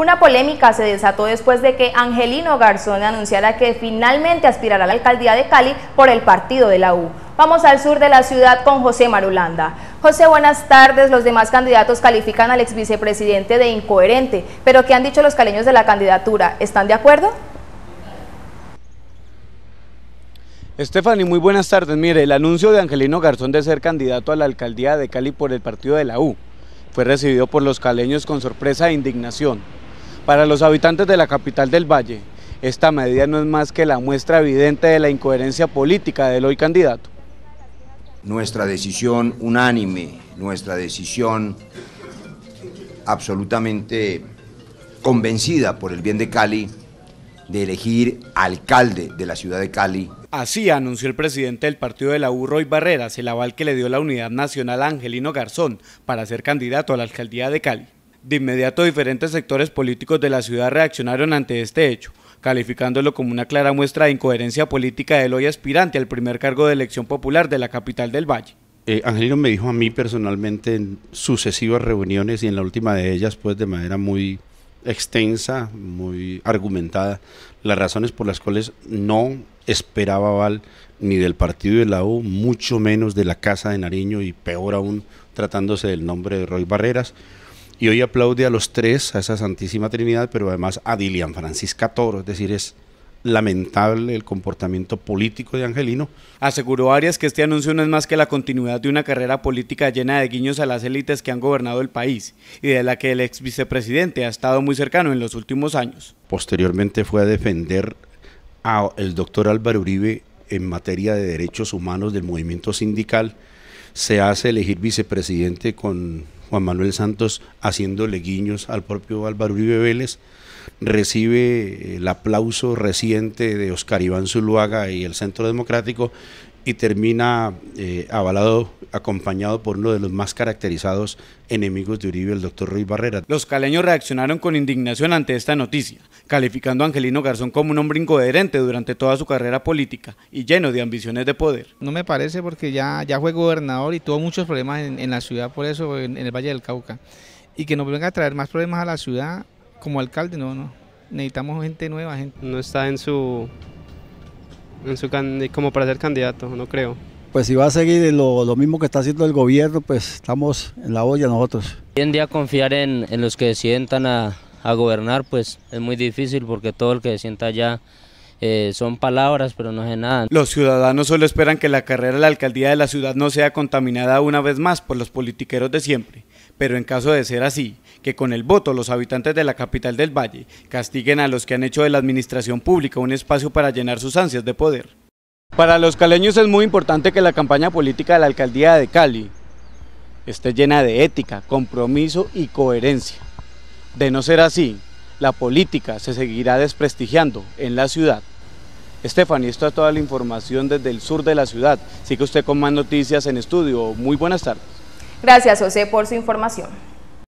Una polémica se desató después de que Angelino Garzón anunciara que finalmente aspirará a la alcaldía de Cali por el partido de la U. Vamos al sur de la ciudad con José Marulanda. José, buenas tardes. Los demás candidatos califican al ex vicepresidente de incoherente, pero ¿qué han dicho los caleños de la candidatura? ¿Están de acuerdo? Stephanie, muy buenas tardes. Mire, el anuncio de Angelino Garzón de ser candidato a la alcaldía de Cali por el partido de la U fue recibido por los caleños con sorpresa e indignación. Para los habitantes de la capital del Valle, esta medida no es más que la muestra evidente de la incoherencia política del hoy candidato. Nuestra decisión unánime, nuestra decisión absolutamente convencida por el bien de Cali de elegir alcalde de la ciudad de Cali. Así anunció el presidente del partido de la U, Roy Barreras, el aval que le dio la Unidad Nacional a Angelino Garzón para ser candidato a la alcaldía de Cali. De inmediato diferentes sectores políticos de la ciudad reaccionaron ante este hecho, calificándolo como una clara muestra de incoherencia política del hoy aspirante al primer cargo de elección popular de la capital del Valle. Eh, Angelino me dijo a mí personalmente en sucesivas reuniones y en la última de ellas pues de manera muy extensa, muy argumentada, las razones por las cuales no esperaba Val ni del partido de la U, mucho menos de la Casa de Nariño y peor aún tratándose del nombre de Roy Barreras. Y hoy aplaude a los tres, a esa Santísima Trinidad, pero además a Dilian Francisca Toro, es decir, es lamentable el comportamiento político de Angelino. Aseguró Arias que este anuncio no es más que la continuidad de una carrera política llena de guiños a las élites que han gobernado el país y de la que el ex vicepresidente ha estado muy cercano en los últimos años. Posteriormente fue a defender al doctor Álvaro Uribe en materia de derechos humanos del movimiento sindical. Se hace elegir vicepresidente con Juan Manuel Santos haciendo guiños al propio Álvaro Uribe Vélez, recibe el aplauso reciente de Oscar Iván Zuluaga y el Centro Democrático y termina eh, avalado acompañado por uno de los más caracterizados enemigos de Uribe, el doctor Ruiz Barrera. Los caleños reaccionaron con indignación ante esta noticia, calificando a Angelino Garzón como un hombre incoherente durante toda su carrera política y lleno de ambiciones de poder. No me parece porque ya, ya fue gobernador y tuvo muchos problemas en, la ciudad, por eso en, el Valle del Cauca. Y que nos venga a traer más problemas a la ciudad como alcalde, no, no. Necesitamos gente nueva, gente. No está en su... En su como para ser candidato, no creo pues si va a seguir lo, mismo que está haciendo el gobierno, pues estamos en la olla nosotros. Hoy en día confiar en, los que se sientan a, gobernar, pues es muy difícil porque todo el que se sienta allá eh, son palabras, pero no es nada. Los ciudadanos solo esperan que la carrera de la alcaldía de la ciudad no sea contaminada una vez más por los politiqueros de siempre. Pero en caso de ser así, que con el voto los habitantes de la capital del Valle castiguen a los que han hecho de la administración pública un espacio para llenar sus ansias de poder para los caleños es muy importante que la campaña política de la alcaldía de Cali esté llena de ética, compromiso y coherencia. De no ser así, la política se seguirá desprestigiando en la ciudad. Estefany, esto es toda la información desde el sur de la ciudad. Sigue usted con más noticias en estudio. Muy buenas tardes. Gracias, José, por su información.